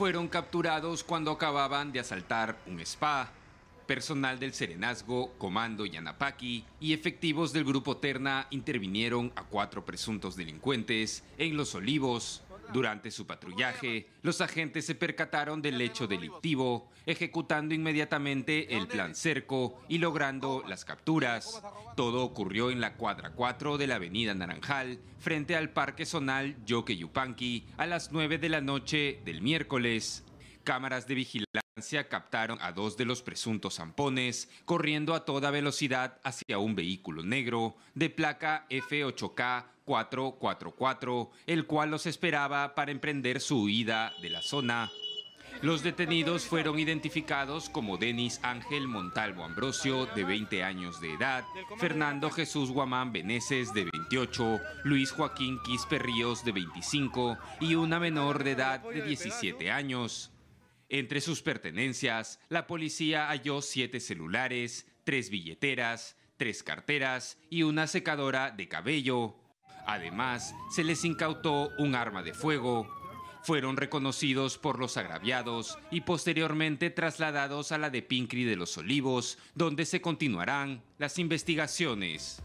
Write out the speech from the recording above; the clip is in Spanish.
fueron capturados cuando acababan de asaltar un spa. Personal del Serenazgo, Comando Yanapaki y efectivos del Grupo Terna intervinieron a cuatro presuntos delincuentes en Los Olivos, durante su patrullaje, los agentes se percataron del hecho delictivo, ejecutando inmediatamente el plan cerco y logrando las capturas. Todo ocurrió en la cuadra 4 de la avenida Naranjal, frente al Parque Zonal Yupanqui, a las 9 de la noche del miércoles. Cámaras de vigilancia captaron a dos de los presuntos zampones corriendo a toda velocidad hacia un vehículo negro de placa F8K444, el cual los esperaba para emprender su huida de la zona. Los detenidos fueron identificados como Denis Ángel Montalvo Ambrosio, de 20 años de edad, Fernando Jesús Guamán Beneses, de 28, Luis Joaquín Quispe Ríos, de 25, y una menor de edad de 17 años. Entre sus pertenencias, la policía halló siete celulares, tres billeteras, tres carteras y una secadora de cabello. Además, se les incautó un arma de fuego. Fueron reconocidos por los agraviados y posteriormente trasladados a la de Pincri de los Olivos, donde se continuarán las investigaciones.